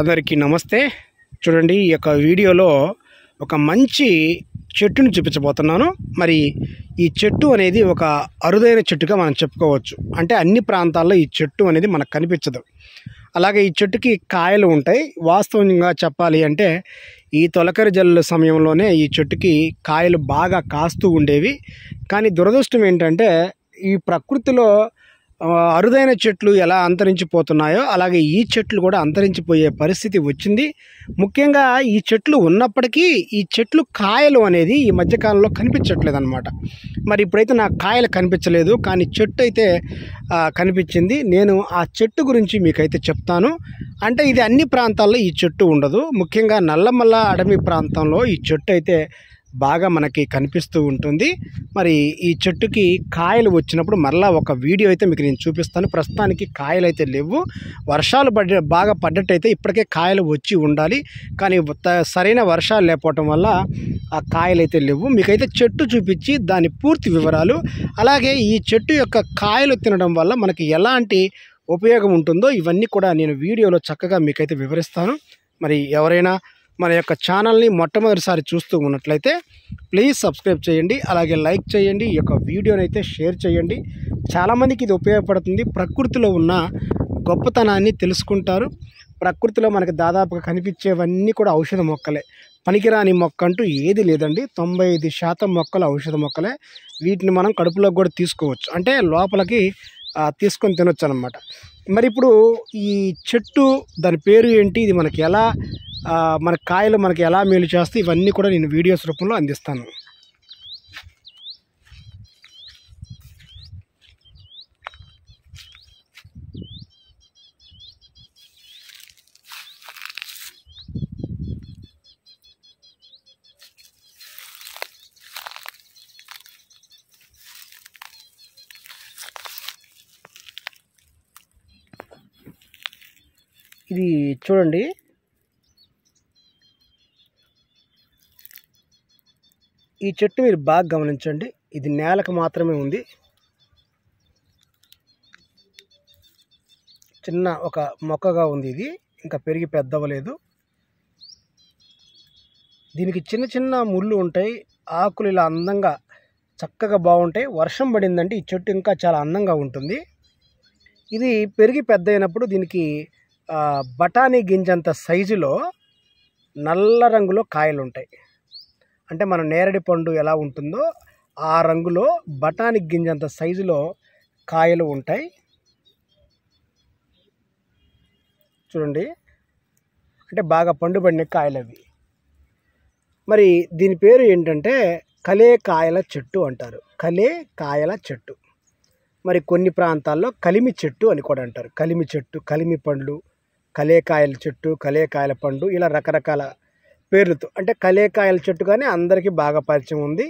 అందరికీ నమస్తే చూడండి ఈ యొక్క వీడియోలో ఒక మంచి చెట్టును చూపించబోతున్నాను మరి ఈ చెట్టు అనేది ఒక అరుదైన చెట్టుగా మనం చెప్పుకోవచ్చు అంటే అన్ని ప్రాంతాల్లో ఈ చెట్టు అనేది మనకు కనిపించదు అలాగే ఈ చెట్టుకి కాయలు ఉంటాయి వాస్తవంగా చెప్పాలి అంటే ఈ తొలకరి జల్లుల సమయంలోనే ఈ చెట్టుకి కాయలు బాగా కాస్తూ ఉండేవి కానీ దురదృష్టం ఏంటంటే ఈ ప్రకృతిలో అరుదైన చెట్లు ఎలా అంతరించిపోతున్నాయో అలాగే ఈ చెట్లు కూడా అంతరించిపోయే పరిస్థితి వచ్చింది ముఖ్యంగా ఈ చెట్లు ఉన్నప్పటికీ ఈ చెట్లు కాయలు అనేది ఈ మధ్యకాలంలో కనిపించట్లేదు అనమాట మరి ఇప్పుడైతే నాకు కాయలు కనిపించలేదు కానీ చెట్టు అయితే కనిపించింది నేను ఆ చెట్టు గురించి మీకైతే చెప్తాను అంటే ఇది అన్ని ప్రాంతాల్లో ఈ చెట్టు ఉండదు ముఖ్యంగా నల్లమల్ల అడవి ప్రాంతంలో ఈ చెట్టు అయితే బాగా మనకి కనిపిస్తూ ఉంటుంది మరి ఈ చెట్టుకి కాయలు వచ్చినప్పుడు మరలా ఒక వీడియో అయితే మీకు నేను చూపిస్తాను ప్రస్తుతానికి కాయలు అయితే లేవు వర్షాలు పడ్డ బాగా పడ్డట్టయితే ఇప్పటికే కాయలు వచ్చి ఉండాలి కానీ సరైన వర్షాలు లేకపోవటం వల్ల ఆ కాయలు అయితే లేవు మీకైతే చెట్టు చూపించి దాని పూర్తి వివరాలు అలాగే ఈ చెట్టు యొక్క కాయలు తినడం వల్ల మనకి ఎలాంటి ఉపయోగం ఉంటుందో ఇవన్నీ కూడా నేను వీడియోలో చక్కగా మీకైతే వివరిస్తాను మరి ఎవరైనా మన యొక్క ఛానల్ని మొట్టమొదటిసారి చూస్తూ ఉన్నట్లయితే ప్లీజ్ సబ్స్క్రైబ్ చేయండి అలాగే లైక్ చేయండి ఈ యొక్క వీడియోని అయితే షేర్ చేయండి చాలామందికి ఇది ఉపయోగపడుతుంది ప్రకృతిలో ఉన్న గొప్పతనాన్ని తెలుసుకుంటారు ప్రకృతిలో మనకు దాదాపుగా కనిపించేవన్నీ కూడా ఔషధ మొక్కలే పనికిరాని మొక్క అంటూ ఏది లేదండి తొంభై ఐదు శాతం మొక్కలు ఔషధ మొక్కలే వీటిని మనం కడుపులోకి కూడా తీసుకోవచ్చు అంటే లోపలికి తీసుకొని తినొచ్చు అనమాట మరి ఇప్పుడు ఈ చెట్టు దాని పేరు ఏంటి ఇది మనకి ఎలా మన కాయలు మనకి ఎలా మేలు చేస్తే ఇవన్నీ కూడా నేను వీడియోస్ రూపంలో అందిస్తాను ఇది చూడండి ఈ చెట్టు మీరు బాగా గమనించండి ఇది నేలకు మాత్రమే ఉంది చిన్న ఒక మొక్కగా ఉంది ఇది ఇంకా పెరిగి పెద్దవలేదు దీనికి చిన్న చిన్న ముళ్ళు ఉంటాయి ఆకులు ఇలా అందంగా చక్కగా బాగుంటాయి వర్షం పడిందంటే ఈ చెట్టు ఇంకా చాలా అందంగా ఉంటుంది ఇది పెరిగి పెద్ద అయినప్పుడు దీనికి బఠానీ గింజంత సైజులో నల్ల రంగులో కాయలు ఉంటాయి అంటే మన నేరడి పండు ఎలా ఉంటుందో ఆ రంగులో బఠానీ గింజంత సైజులో కాయలు ఉంటాయి చూడండి అంటే బాగా పండుబడిన కాయలు అవి మరి దీని పేరు ఏంటంటే కలే కాయల చెట్టు అంటారు కలే కాయల చెట్టు మరి కొన్ని ప్రాంతాల్లో కలిమి చెట్టు అని కూడా అంటారు కలిమి చెట్టు కలిమి పండ్లు కలేకాయల చెట్టు కలేకాయల పండు ఇలా రకరకాల పేర్లతో అంటే కలేకాయల చెట్టు కానీ అందరికీ బాగా పరిచయం ఉంది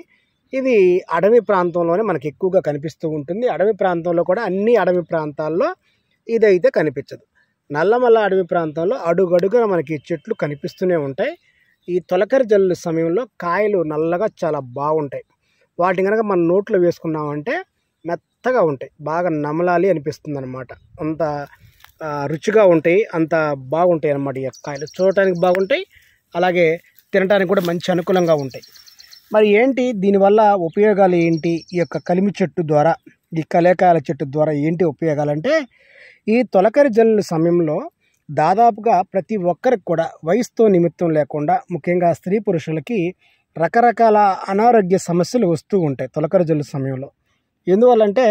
ఇది అడవి ప్రాంతంలోనే మనకు ఎక్కువగా కనిపిస్తూ ఉంటుంది అడవి ప్రాంతంలో కూడా అన్ని అడవి ప్రాంతాల్లో ఇదైతే కనిపించదు నల్లమల్ల అడవి ప్రాంతంలో అడుగడుగున మనకి చెట్లు కనిపిస్తూనే ఉంటాయి ఈ తొలకరి జల్లు సమయంలో కాయలు నల్లగా చాలా బాగుంటాయి వాటిని కనుక మన నోట్లో వేసుకున్నామంటే మెత్తగా ఉంటాయి బాగా నమలాలి అనిపిస్తుంది అనమాట అంత రుచిగా ఉంటాయి అంత బాగుంటాయి అన్నమాట ఈ కాయలు చూడటానికి బాగుంటాయి అలాగే తినడానికి కూడా మంచి అనుకూలంగా ఉంటాయి మరి ఏంటి దీనివల్ల ఉపయోగాలు ఏంటి ఈ యొక్క కలిమి చెట్టు ద్వారా ఈ కలేకాయల చెట్టు ద్వారా ఏంటి ఉపయోగాలు అంటే ఈ తొలకరి జల్లు సమయంలో దాదాపుగా ప్రతి ఒక్కరికి కూడా వయసుతో నిమిత్తం లేకుండా ముఖ్యంగా స్త్రీ పురుషులకి రకరకాల అనారోగ్య సమస్యలు వస్తూ ఉంటాయి తొలకరి జల్లు సమయంలో ఎందువల్లంటే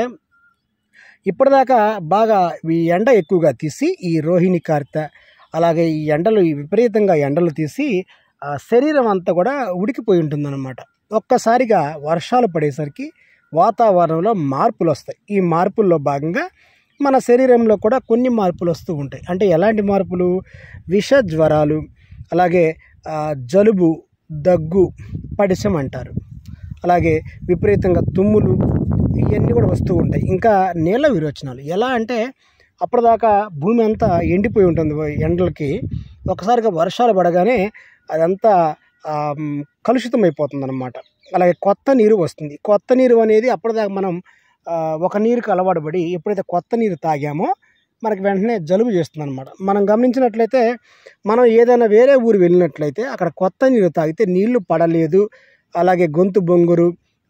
ఇప్పటిదాకా బాగా ఈ ఎండ ఎక్కువగా తీసి ఈ రోహిణి కార్త అలాగే ఈ ఎండలు విపరీతంగా ఎండలు తీసి శరీరం అంతా కూడా ఉడికిపోయి ఉంటుందన్నమాట ఒక్కసారిగా వర్షాలు పడేసరికి వాతావరణంలో మార్పులు వస్తాయి ఈ మార్పుల్లో భాగంగా మన శరీరంలో కూడా కొన్ని మార్పులు వస్తూ ఉంటాయి అంటే ఎలాంటి మార్పులు విష జ్వరాలు అలాగే జలుబు దగ్గు పడిశం అంటారు అలాగే విపరీతంగా తుమ్ములు ఇవన్నీ కూడా వస్తూ ఉంటాయి ఇంకా నీళ్ళ విరోచనాలు ఎలా అంటే అప్పటిదాకా భూమి అంతా ఎండిపోయి ఉంటుంది ఎండలకి ఒకసారిగా వర్షాలు పడగానే అదంతా కలుషితం అయిపోతుంది అనమాట అలాగే కొత్త నీరు వస్తుంది కొత్త నీరు అనేది అప్పటిదాకా మనం ఒక నీరుకి అలవాటు పడి ఎప్పుడైతే కొత్త నీరు తాగామో మనకి వెంటనే జలుబు చేస్తుంది అనమాట మనం గమనించినట్లయితే మనం ఏదైనా వేరే ఊరు వెళ్ళినట్లయితే అక్కడ కొత్త నీరు తాగితే నీళ్లు పడలేదు అలాగే గొంతు బొంగురు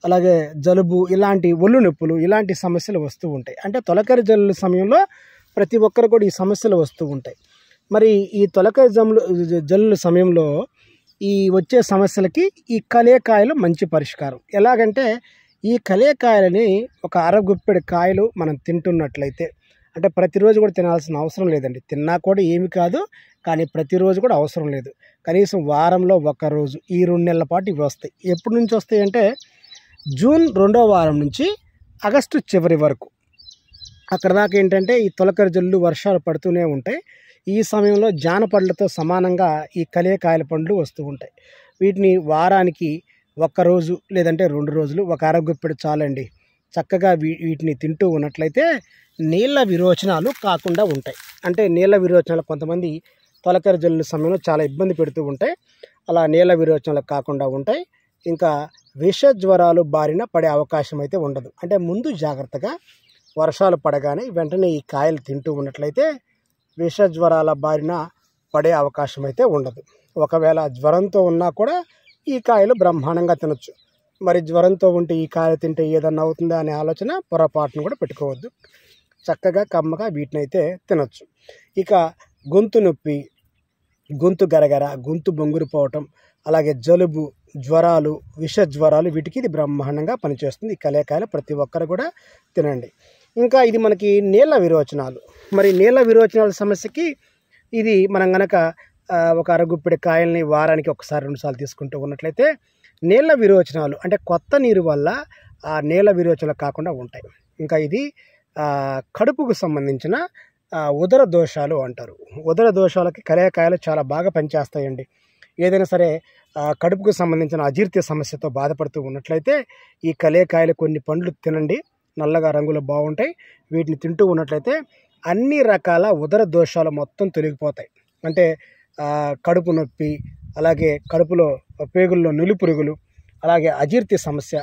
అలాగే జలుబు ఇలాంటి ఒళ్ళు నొప్పులు ఇలాంటి సమస్యలు వస్తూ ఉంటాయి అంటే తొలకరి జల్లు సమయంలో ప్రతి ఒక్కరు కూడా ఈ సమస్యలు వస్తూ ఉంటాయి మరి ఈ తొలకాయ జమ్లు జల్లుల సమయంలో ఈ వచ్చే సమస్యలకి ఈ కలేకాయలు మంచి పరిష్కారం ఎలాగంటే ఈ కలేకాయలని ఒక అరగుప్పెడు కాయలు మనం తింటున్నట్లయితే అంటే ప్రతిరోజు కూడా తినాల్సిన అవసరం లేదండి తిన్నా కూడా ఏమి కాదు కానీ ప్రతిరోజు కూడా అవసరం లేదు కనీసం వారంలో ఒక రోజు ఈ రెండు నెలల పాటు ఇవి వస్తాయి ఎప్పటి నుంచి వస్తాయి అంటే జూన్ రెండో వారం నుంచి ఆగస్టు చివరి వరకు అక్కడ దాకా ఏంటంటే ఈ తొలకరి జల్లు వర్షాలు పడుతూనే ఉంటాయి ఈ సమయంలో జానపళ్ళతో సమానంగా ఈ కలియకాయల పండ్లు వస్తూ ఉంటాయి వీటిని వారానికి ఒక్కరోజు లేదంటే రెండు రోజులు ఒక అరగొప్పెడు చాలండి చక్కగా వీటిని తింటూ ఉన్నట్లయితే నీళ్ళ విరోచనాలు కాకుండా ఉంటాయి అంటే నీళ్ళ విరోచనాలు కొంతమంది తొలకరి జల్లు సమయంలో చాలా ఇబ్బంది పెడుతూ ఉంటాయి అలా నీళ్ళ విరోచనాలు కాకుండా ఉంటాయి ఇంకా విష జ్వరాలు బారిన పడే అవకాశం అయితే ఉండదు అంటే ముందు జాగ్రత్తగా వర్షాలు పడగానే వెంటనే ఈ కాయలు తింటూ ఉన్నట్లయితే విష జ్వరాల బారిన పడే అవకాశం అయితే ఉండదు ఒకవేళ జ్వరంతో ఉన్నా కూడా ఈ కాయలు బ్రహ్మాండంగా తినొచ్చు మరి జ్వరంతో ఉంటే ఈ కాయలు తింటే ఏదన్నా అవుతుందా అనే ఆలోచన పొరపాటును కూడా పెట్టుకోవద్దు చక్కగా కమ్మగా వీటిని అయితే తినొచ్చు ఇక గొంతు నొప్పి గొంతు గరగర గొంతు బొంగురిపోవటం అలాగే జలుబు జ్వరాలు విష జ్వరాలు వీటికి ఇది బ్రహ్మాండంగా పనిచేస్తుంది ఈ కలేకాయలు ప్రతి ఒక్కరు కూడా తినండి ఇంకా ఇది మనకి నీళ్ళ విరోచనాలు మరి నీళ్ళ విరోచనాల సమస్యకి ఇది మనం గనక ఒక అరగుప్పిడి కాయల్ని వారానికి ఒకసారి రెండుసార్లు తీసుకుంటూ ఉన్నట్లయితే నీళ్ళ విరోచనాలు అంటే కొత్త నీరు వల్ల ఆ నీళ్ళ విరోచనాలు కాకుండా ఉంటాయి ఇంకా ఇది కడుపుకు సంబంధించిన ఉదర దోషాలు అంటారు ఉదర దోషాలకి కలేకాయలు చాలా బాగా పనిచేస్తాయండి ఏదైనా సరే కడుపుకు సంబంధించిన అజీర్తి సమస్యతో బాధపడుతూ ఉన్నట్లయితే ఈ కలేకాయలు కొన్ని పండ్లు తినండి నల్లగా రంగులు బాగుంటాయి వీటిని తింటూ ఉన్నట్లయితే అన్ని రకాల ఉదర దోషాలు మొత్తం తొలగిపోతాయి అంటే కడుపు నొప్పి అలాగే కడుపులో పేగుల్లో నులి పురుగులు అలాగే అజీర్తి సమస్య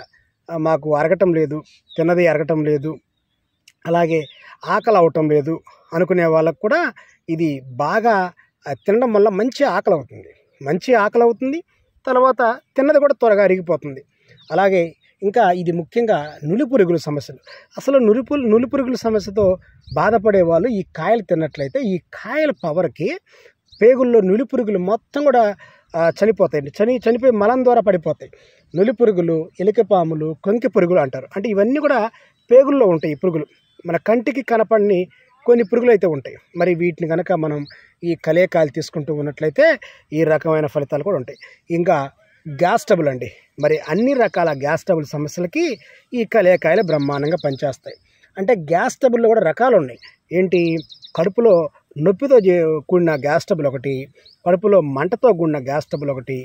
మాకు అరగటం లేదు తిన్నది అరగటం లేదు అలాగే ఆకలి అవటం లేదు అనుకునే వాళ్ళకు కూడా ఇది బాగా తినడం వల్ల మంచి ఆకలి అవుతుంది మంచి ఆకలి అవుతుంది తర్వాత తిన్నది కూడా త్వరగా అరిగిపోతుంది అలాగే ఇంకా ఇది ముఖ్యంగా నులిపురుగుల సమస్యలు అసలు నులిపు నులిపురుగుల సమస్యతో బాధపడే వాళ్ళు ఈ కాయలు తిన్నట్లయితే ఈ కాయల పవర్కి పేగుల్లో నులిపురుగులు మొత్తం కూడా చనిపోతాయండి చని చనిపోయి మలం ద్వారా పడిపోతాయి నులిపురుగులు ఎలికపాములు కొంకి పురుగులు అంటారు అంటే ఇవన్నీ కూడా పేగుల్లో ఉంటాయి ఈ పురుగులు మన కంటికి కనపడని కొన్ని పురుగులు అయితే ఉంటాయి మరి వీటిని కనుక మనం ఈ కలేకాయలు తీసుకుంటూ ఉన్నట్లయితే ఈ రకమైన ఫలితాలు కూడా ఉంటాయి ఇంకా గ్యాస్ ట్రబుల్ అండి మరి అన్ని రకాల గ్యాస్ ట్రబుల్ సమస్యలకి ఈ కలేకాయలు బ్రహ్మాండంగా పనిచేస్తాయి అంటే గ్యాస్ ట్రబుల్లో కూడా రకాలు ఉన్నాయి ఏంటి కడుపులో నొప్పితో కూడిన గ్యాస్ ట్రబుల్ ఒకటి కడుపులో మంటతో కూడిన గ్యాస్ ట్రబుల్ ఒకటి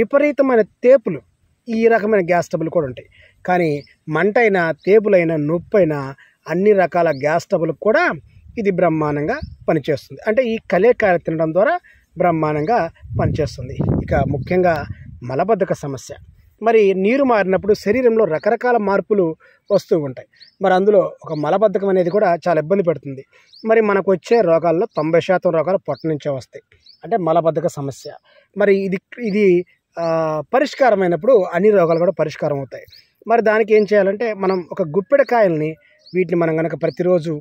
విపరీతమైన తేపులు ఈ రకమైన గ్యాస్ ట్రబుల్ కూడా ఉంటాయి కానీ మంట అయినా తేపులైనా నొప్పైనా అన్ని రకాల గ్యాస్ ట్రబుల్ కూడా ఇది బ్రహ్మాండంగా పనిచేస్తుంది అంటే ఈ కలేకాయ తినడం ద్వారా బ్రహ్మాండంగా పనిచేస్తుంది ఇక ముఖ్యంగా మలబద్ధక సమస్య మరి నీరు మారినప్పుడు శరీరంలో రకరకాల మార్పులు వస్తూ ఉంటాయి మరి అందులో ఒక మలబద్ధకం అనేది కూడా చాలా ఇబ్బంది పెడుతుంది మరి మనకు వచ్చే రోగాల్లో తొంభై శాతం రోగాలు పొట్ట నుంచే వస్తాయి అంటే మలబద్ధక సమస్య మరి ఇది ఇది పరిష్కారమైనప్పుడు అన్ని రోగాలు కూడా పరిష్కారం అవుతాయి మరి దానికి ఏం చేయాలంటే మనం ఒక గుప్పెడకాయల్ని వీటిని మనం కనుక ప్రతిరోజు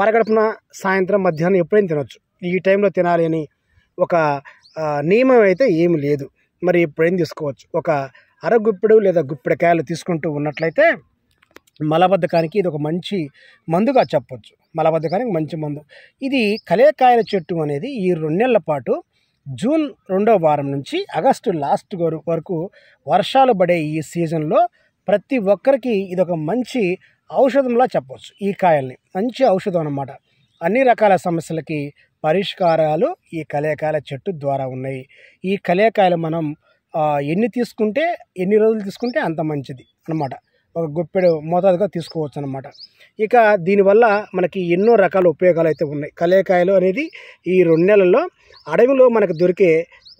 పరగడపున సాయంత్రం మధ్యాహ్నం ఎప్పుడైనా తినొచ్చు ఈ టైంలో తినాలి అని ఒక నియమం అయితే ఏమి లేదు మరి ఇప్పుడు ఏం తీసుకోవచ్చు ఒక అరగుప్పెడు లేదా గుప్పెడకాయలు తీసుకుంటూ ఉన్నట్లయితే మలబద్ధకానికి ఇది ఒక మంచి మందుగా చెప్పొచ్చు మలబద్ధకానికి మంచి మందు ఇది కలేకాయల చెట్టు అనేది ఈ రెండేళ్ల పాటు జూన్ రెండో వారం నుంచి ఆగస్టు లాస్ట్ వరకు వర్షాలు పడే ఈ సీజన్లో ప్రతి ఒక్కరికి ఇది ఒక మంచి ఔషధంలా చెప్పవచ్చు ఈ కాయల్ని మంచి ఔషధం అన్నమాట అన్ని రకాల సమస్యలకి పరిష్కారాలు ఈ కలేకాయల చెట్టు ద్వారా ఉన్నాయి ఈ కలేకాయలు మనం ఎన్ని తీసుకుంటే ఎన్ని రోజులు తీసుకుంటే అంత మంచిది అనమాట ఒక గొప్పెడు మోతాదుగా తీసుకోవచ్చు అనమాట ఇక దీనివల్ల మనకి ఎన్నో రకాల ఉపయోగాలు అయితే ఉన్నాయి కలేకాయలు అనేది ఈ రెండు నెలల్లో అడవిలో మనకు దొరికే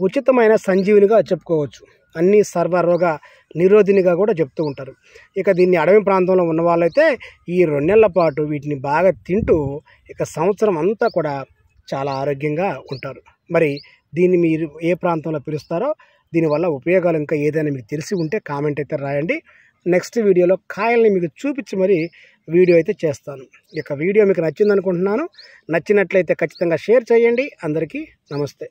ఉచితమైన సంజీవినిగా చెప్పుకోవచ్చు అన్ని సర్వరోగ నిరోధినిగా కూడా చెప్తూ ఉంటారు ఇక దీన్ని అడవి ప్రాంతంలో ఉన్న వాళ్ళైతే ఈ రెండు నెలల పాటు వీటిని బాగా తింటూ ఇక సంవత్సరం అంతా కూడా చాలా ఆరోగ్యంగా ఉంటారు మరి దీన్ని మీరు ఏ ప్రాంతంలో పిలుస్తారో దీనివల్ల ఉపయోగాలు ఇంకా ఏదైనా మీకు తెలిసి ఉంటే కామెంట్ అయితే రాయండి నెక్స్ట్ వీడియోలో కాయల్ని మీకు చూపించి మరి వీడియో అయితే చేస్తాను ఇక వీడియో మీకు నచ్చిందనుకుంటున్నాను నచ్చినట్లయితే ఖచ్చితంగా షేర్ చేయండి అందరికీ నమస్తే